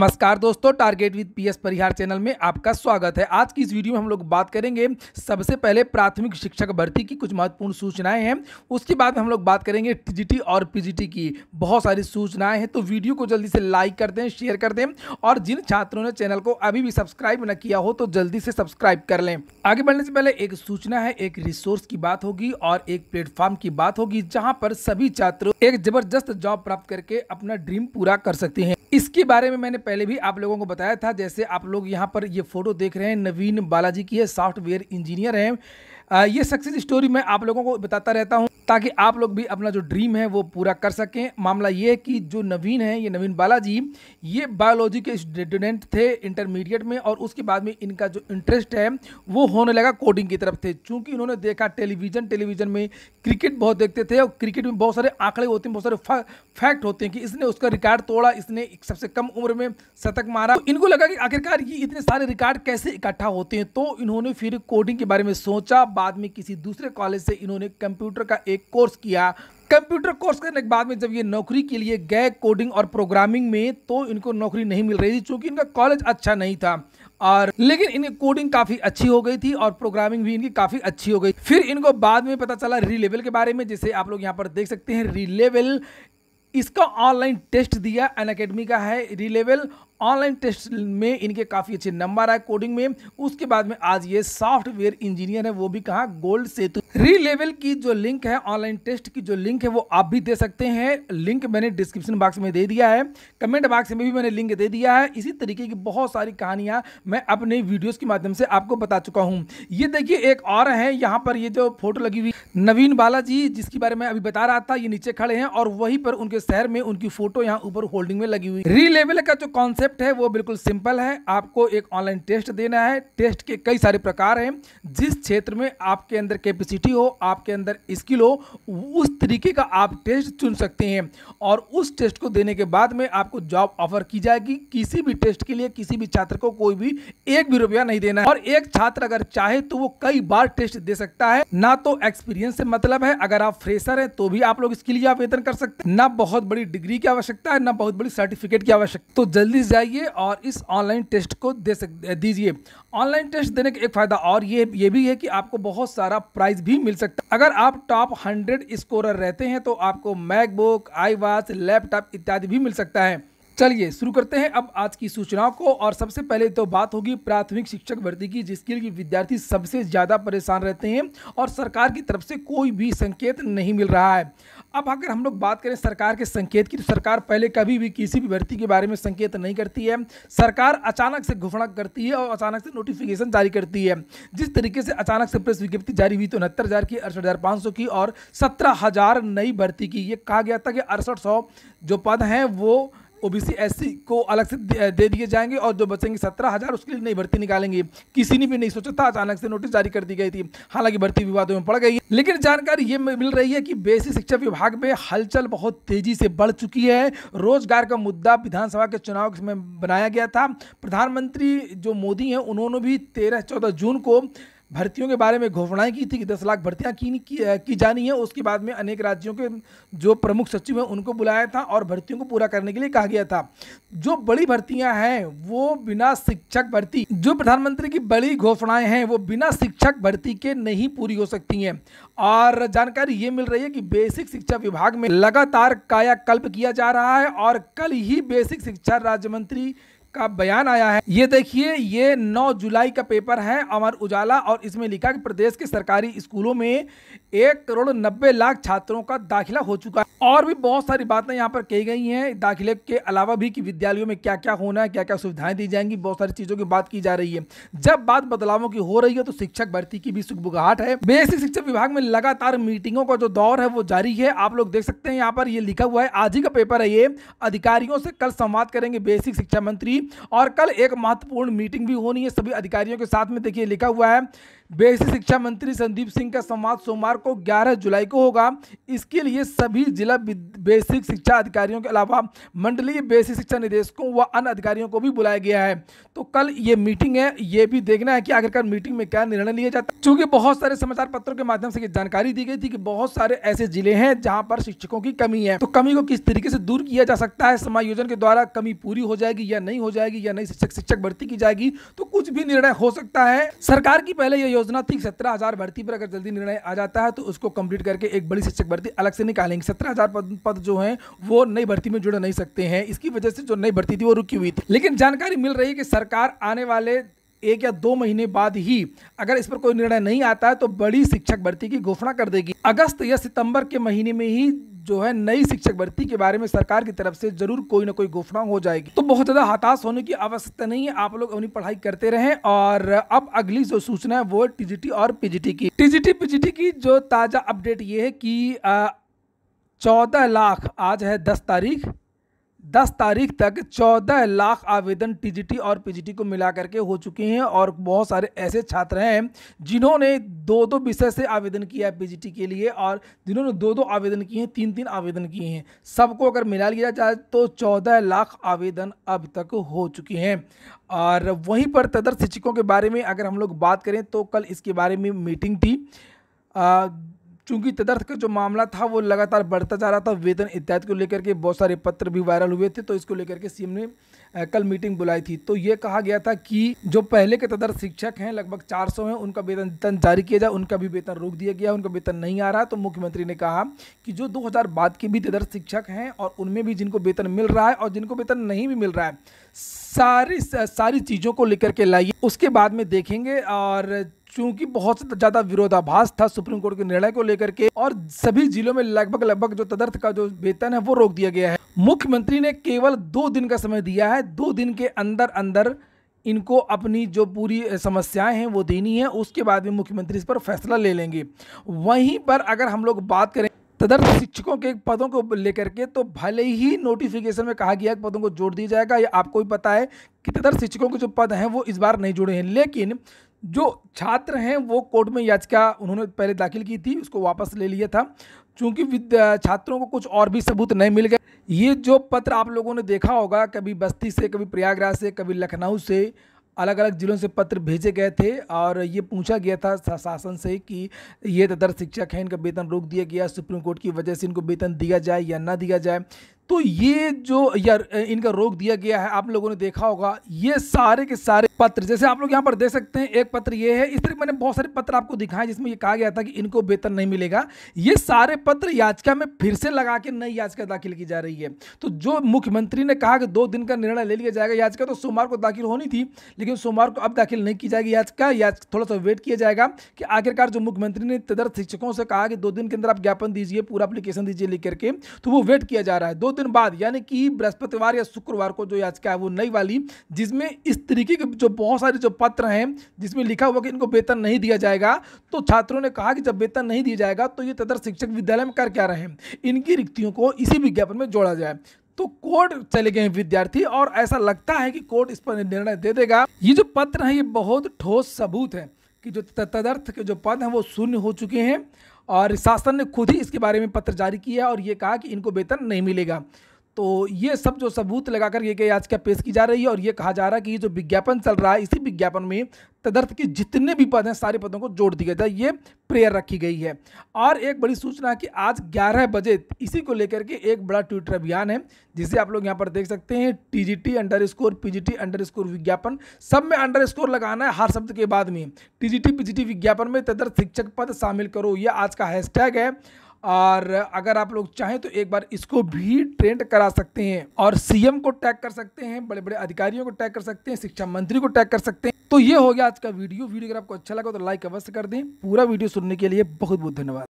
नमस्कार दोस्तों target with PS Parihar channel में आपका स्वागत है आज की इस वीडियो में हम लोग बात करेंगे सबसे पहले प्राथमिक शिक्षक भर्ती की कुछ महत्वपूर्ण सूचनाएं हैं उसके बाद में हम लोग बात करेंगे टीजीटी और पीजीटी की बहुत सारी सूचनाएं हैं तो वीडियो को जल्दी से लाइक कर दें शेयर कर दें और जिन छात्रों ने चैनल को अभी भी सब्सक्राइब न किया हो तो जल्दी से सब्सक्राइब कर लें आगे बढ़ने से पहले एक सूचना है एक रिसोर्स की बात होगी और एक प्लेटफॉर्म की बात होगी जहाँ पर सभी छात्र एक जबरदस्त जॉब प्राप्त करके अपना ड्रीम पूरा कर सकते हैं इसके बारे में मैंने पहले भी आप लोगों को बताया था जैसे आप लोग यहाँ पर ये फोटो देख रहे हैं नवीन बालाजी की है सॉफ्टवेयर इंजीनियर हैं ये सक्सेस स्टोरी मैं आप लोगों को बताता रहता हूँ ताकि आप लोग भी अपना जो ड्रीम है वो पूरा कर सकें मामला ये कि जो नवीन है ये नवीन बालाजी ये बायोलॉजी के स्टूडेंट थे इंटरमीडिएट में और उसके बाद में इनका जो इंटरेस्ट है वो होने लगा कोडिंग की तरफ थे चूँकि इन्होंने देखा टेलीविज़न टेलीविज़न में क्रिकेट बहुत देखते थे और क्रिकेट में बहुत सारे आंकड़े होते हैं बहुत सारे फैक्ट होते हैं कि इसने उसका रिकॉर्ड तोड़ा इसने सबसे कम उम्र में शतक मारा तो इनको लगा कि आखिरकार ये इतने सारे रिकॉर्ड कैसे इकट्ठा होते हैं तो इन्होंने फिर कोडिंग के बारे में सोचा बाद में किसी दूसरे कॉलेज से इन्होंने कंप्यूटर का एक एक कोर्स किया कंप्यूटर कोर्स करने के बाद में जब ये नौकरी के लिए गए कोडिंग और प्रोग्रामिंग में तो इनको नौकरी नहीं मिल रही थी चूंकि इनका कॉलेज अच्छा नहीं था और लेकिन इनकी कोडिंग काफ़ी अच्छी हो गई थी और प्रोग्रामिंग भी इनकी काफ़ी अच्छी हो गई फिर इनको बाद में पता चला री लेवल के बारे में जिसे आप लोग यहाँ पर देख सकते हैं री लेवल इसका ऑनलाइन टेस्ट दिया अन का है री लेवल ऑनलाइन टेस्ट में इनके काफ़ी अच्छे नंबर आए कोडिंग में उसके बाद में आज ये सॉफ्टवेयर इंजीनियर है वो भी कहा गोल्ड सेतु री लेवल की जो लिंक है ऑनलाइन टेस्ट की जो लिंक है वो आप भी दे सकते हैं लिंक मैंने डिस्क्रिप्शन बॉक्स में दे दिया है कमेंट बॉक्स में भी मैंने लिंक दे दिया है इसी तरीके की बहुत सारी कहानियाँ मैं अपने वीडियोज़ के माध्यम से आपको बता चुका हूँ ये देखिए एक और है यहाँ पर ये जो फोटो लगी हुई नवीन बालाजी जिसके बारे में अभी बता रहा था ये नीचे खड़े हैं और वहीं पर उनके शहर में उनकी फोटो यहाँ ऊपर होल्डिंग में लगी हुई री लेवल का जो कॉन्सेप्ट सब्जेक्ट है वो बिल्कुल सिंपल है आपको एक ऑनलाइन टेस्ट देना है टेस्ट के कई सारे प्रकार हैं जिस क्षेत्र में आपके अंदर कैपेसिटी हो आपके अंदर स्किल हो उस तरीके का आप टेस्ट चुन सकते हैं और उस टेस्ट को देने के बाद में आपको जॉब ऑफर की जाएगी किसी भी टेस्ट के लिए किसी भी छात्र को कोई भी एक भी रुपया नहीं देना है और एक छात्र अगर चाहे तो वो कई बार टेस्ट दे सकता है ना तो एक्सपीरियंस से मतलब है अगर आप फ्रेशर हैं तो भी आप लोग इसके लिए आवेदन कर सकते हैं ना बहुत बड़ी डिग्री की आवश्यकता है ना बहुत बड़ी सर्टिफिकेट की आवश्यकता तो जल्दी से जाइए और इस ऑनलाइन टेस्ट को दे सक दीजिए ऑनलाइन टेस्ट देने का एक फ़ायदा और ये ये भी है कि आपको बहुत सारा प्राइज़ भी मिल सकता है अगर आप टॉप हंड्रेड स्कोरर रहते हैं तो आपको मैकबुक आई लैपटॉप इत्यादि भी मिल सकता है चलिए शुरू करते हैं अब आज की सूचनाओं को और सबसे पहले तो बात होगी प्राथमिक शिक्षक भर्ती की जिसके लिए विद्यार्थी सबसे ज़्यादा परेशान रहते हैं और सरकार की तरफ से कोई भी संकेत नहीं मिल रहा है अब अगर हम लोग बात करें सरकार के संकेत की तो सरकार पहले कभी भी किसी भी भर्ती के बारे में संकेत नहीं करती है सरकार अचानक से घोषणा करती है और अचानक से नोटिफिकेशन जारी करती है जिस तरीके से अचानक से प्रेस विज्ञप्ति जारी हुई तो उनहत्तर हज़ार की अड़सठ हज़ार पाँच सौ की और सत्रह हज़ार नई भर्ती की ये कहा गया था कि अड़सठ सौ जो पद हैं वो ओबीसी एससी को अलग से दे दिए जाएंगे और जो बचेंगे सत्रह हज़ार उसके लिए नई भर्ती निकालेंगे किसी ने भी नहीं सोचा था अचानक से नोटिस जारी कर दी गई थी हालांकि भर्ती विवादों में पड़ गई लेकिन जानकारी ये मिल रही है कि बेसिक शिक्षा विभाग में हलचल बहुत तेजी से बढ़ चुकी है रोजगार का मुद्दा विधानसभा के चुनाव में बनाया गया था प्रधानमंत्री जो मोदी हैं उन्होंने भी तेरह चौदह जून को भर्तियों के बारे में घोषणाएं की थी कि दस लाख भर्तियां की, की, की जानी है उसके बाद में अनेक राज्यों के जो प्रमुख सचिव हैं उनको बुलाया था और भर्तियों को पूरा करने के लिए कहा गया था जो बड़ी भर्तियां हैं वो बिना शिक्षक भर्ती जो प्रधानमंत्री की बड़ी घोषणाएं हैं वो बिना शिक्षक भर्ती के नहीं पूरी हो सकती हैं और जानकारी ये मिल रही है कि बेसिक शिक्षा विभाग में लगातार कायाकल्प किया जा रहा है और कल ही बेसिक शिक्षा राज्य मंत्री का बयान आया है ये देखिए ये 9 जुलाई का पेपर है अमर उजाला और इसमें लिखा कि प्रदेश के सरकारी स्कूलों में एक करोड़ नब्बे लाख छात्रों का दाखिला हो चुका है और भी बहुत सारी बातें यहाँ पर कही गई हैं दाखिले के अलावा भी कि विद्यालयों में क्या क्या होना है क्या क्या सुविधाएं दी जाएंगी बहुत सारी चीज़ों की बात की जा रही है जब बात बदलावों की हो रही है तो शिक्षक भर्ती की भी सुखबुगाहट है बेसिक शिक्षा विभाग में लगातार मीटिंगों का जो दौर है वो जारी है आप लोग देख सकते हैं यहाँ पर ये लिखा हुआ है आज ही का पेपर है ये अधिकारियों से कल संवाद करेंगे बेसिक शिक्षा मंत्री और कल एक महत्वपूर्ण मीटिंग भी होनी है सभी अधिकारियों के साथ में देखिए लिखा हुआ है बेसिक शिक्षा मंत्री संदीप सिंह का संवाद सोमवार को 11 जुलाई को होगा इसके लिए सभी जिला बेसिक शिक्षा अधिकारियों के अलावा मंडलीय बेसिक शिक्षा निदेशकों व अन्य अधिकारियों को भी बुलाया गया है तो कल ये मीटिंग है ये भी देखना है कि आखिरकार मीटिंग में क्या निर्णय लिया जाता है चूंकि बहुत सारे समाचार पत्रों के माध्यम से ये जानकारी दी गई थी कि बहुत सारे ऐसे जिले हैं जहाँ पर शिक्षकों की कमी है तो कमी को किस तरीके से दूर किया जा सकता है समायोजन के द्वारा कमी पूरी हो जाएगी या नहीं हो जाएगी या नई शिक्षक शिक्षक भर्ती की जाएगी तो कुछ भी निर्णय हो सकता है सरकार की पहले यह योजना थी सत्रह हजार भर्ती पर अगर जल्दी निर्णय आ जाता है तो उसको कंप्लीट करके एक बड़ी शिक्षक भर्ती अलग से निकालेंगे सत्रह हजार पद, पद जो है वो नई भर्ती में जुड़ नहीं सकते हैं इसकी वजह से जो नई भर्ती थी वो रुकी हुई थी लेकिन जानकारी मिल रही है कि सरकार आने वाले एक या दो महीने बाद ही अगर इस पर कोई निर्णय नहीं आता है तो बड़ी शिक्षक भर्ती की घोषणा कर देगी अगस्त या सितंबर के महीने में ही जो है नई शिक्षक भर्ती के बारे में सरकार की तरफ से जरूर कोई ना कोई घोषणा हो जाएगी तो बहुत ज्यादा हताश होने की आवश्यकता नहीं है आप लोग अपनी पढ़ाई करते रहें और अब अगली जो सूचना है वो टीजीटी और पीजीटी की टीजीटी पीजीटी की जो ताजा अपडेट ये है कि चौदह लाख आज है दस तारीख 10 तारीख तक 14 लाख आवेदन टीजीटी और पीजीटी को मिला करके हो चुके हैं और बहुत सारे ऐसे छात्र हैं जिन्होंने दो दो विषय से आवेदन किया है पीजीटी के लिए और जिन्होंने दो दो आवेदन किए हैं तीन तीन आवेदन किए हैं सबको अगर मिला लिया जाए तो 14 लाख आवेदन अब तक हो चुके हैं और वहीं पर तदर्थ शिक्षकों के बारे में अगर हम लोग बात करें तो कल इसके बारे में मीटिंग थी चूंकि तदर्थ का जो मामला था वो लगातार बढ़ता जा रहा था वेतन इत्यादि को लेकर के बहुत सारे पत्र भी वायरल हुए थे तो इसको लेकर के सीएम ने कल मीटिंग बुलाई थी तो ये कहा गया था कि जो पहले के तदर्थ शिक्षक हैं लगभग 400 हैं उनका वेतन जारी किया जाए उनका भी वेतन रोक दिया गया उनका वेतन नहीं आ रहा तो मुख्यमंत्री ने कहा कि जो दो बाद के भी तदर्थ शिक्षक हैं और उनमें भी जिनको वेतन मिल रहा है और जिनको वेतन नहीं भी मिल रहा है सारी सारी चीज़ों को लेकर के लाइए उसके बाद में देखेंगे और चूंकि बहुत ज्यादा विरोधाभास था सुप्रीम कोर्ट के निर्णय को लेकर के और सभी जिलों में लगभग लगभग जो तदर्थ का जो वेतन है वो रोक दिया गया है मुख्यमंत्री ने केवल दो दिन का समय दिया है दो दिन के अंदर अंदर इनको अपनी जो पूरी समस्याएं हैं वो देनी है उसके बाद में मुख्यमंत्री इस पर फैसला ले लेंगे वहीं पर अगर हम लोग बात करें तदर्थ शिक्षकों के पदों को लेकर के तो भले ही नोटिफिकेशन में कहा गया कि पदों को जोड़ दिया जाएगा या आपको भी पता है कि तदर्थ शिक्षकों के जो पद हैं वो इस बार नहीं जुड़े हैं लेकिन जो छात्र हैं वो कोर्ट में याचिका उन्होंने पहले दाखिल की थी उसको वापस ले लिया था चूँकि छात्रों को कुछ और भी सबूत नहीं मिल गए ये जो पत्र आप लोगों ने देखा होगा कभी बस्ती से कभी प्रयागराज से कभी लखनऊ से अलग अलग जिलों से पत्र भेजे गए थे और ये पूछा गया था शासन से कि ये तदर्थ शिक्षक हैं इनका वेतन रोक दिया गया सुप्रीम कोर्ट की वजह से इनको वेतन दिया जाए या ना दिया जाए तो ये जो यार इनका रोक दिया गया है आप लोगों ने देखा होगा ये सारे के सारे पत्र जैसे आप लोग यहाँ पर देख सकते हैं एक पत्र ये है इस तरह मैंने बहुत सारे पत्र आपको दिखाए जिसमें ये कहा गया था कि इनको वेतन नहीं मिलेगा ये सारे पत्र याचिका में फिर से लगा के नई याचिका दाखिल की जा रही है तो जो मुख्यमंत्री ने कहा कि दो दिन का निर्णय ले लिया जाएगा याचिका तो सोमवार को दाखिल होनी थी लेकिन सोमवार को अब दाखिल नहीं की जाएगी याचिका या थोड़ा सा वेट किया जाएगा कि आखिरकार जो मुख्यमंत्री ने तदर्थ शिक्षकों से कहा कि दो दिन के अंदर आप ज्ञापन दीजिए पूरा अप्लीकेशन दीजिए लिख करके तो वो वेट किया जा रहा है दो दिन बाद यानी कि बृहस्पतिवार या शुक्रवार को जो याचिका है वो नई वाली जिसमें इस तरीके के जो बहुत सारे जो पत्र हैं जिसमें लिखा हुआ कि इनको वेतन नहीं दिया जाएगा तो छात्रों ने कहा कि जब वेतन नहीं दिया जाएगा तो ये तदर शिक्षक विद्यालय में कर क्या रहे हैं इनकी रिक्तियों को इसी विज्ञापन में जोड़ा जाए तो कोर्ट चले गए विद्यार्थी और ऐसा लगता है कि कोर्ट इस पर निर्णय दे देगा ये जो पत्र है ये बहुत ठोस सबूत है कि जो तदर्थ के जो पद हैं वो शून्य हो चुके हैं और शासन ने खुद ही इसके बारे में पत्र जारी किया और ये कहा कि इनको वेतन नहीं मिलेगा तो ये सब जो सबूत लगा कर ये याचिका पेश की जा रही है और ये कहा जा रहा है कि ये जो विज्ञापन चल रहा है इसी विज्ञापन में तदर्थ के जितने भी पद हैं सारे पदों को जोड़ दिया जाए ये प्रेयर रखी गई है और एक बड़ी सूचना है कि आज 11 बजे इसी को लेकर के एक बड़ा ट्विटर अभियान है जिसे आप लोग यहाँ पर देख सकते हैं T G T underscore P G T underscore विज्ञापन सब में अंडर स्कोर लगाना है हर शब्द के बाद में T G T P G T विज्ञापन में तदर्थ शिक्षक पद शामिल करो ये आज का हैशटैग है और अगर आप लोग चाहें तो एक बार इसको भी ट्रेंड करा सकते हैं और सीएम को टैग कर सकते हैं बड़े बड़े अधिकारियों को टैग कर सकते हैं शिक्षा मंत्री को टैग कर सकते हैं तो ये हो गया आज का वीडियो वीडियो अगर आपको अच्छा लगा तो लाइक अवश्य कर दें पूरा वीडियो सुनने के लिए बहुत बहुत धन्यवाद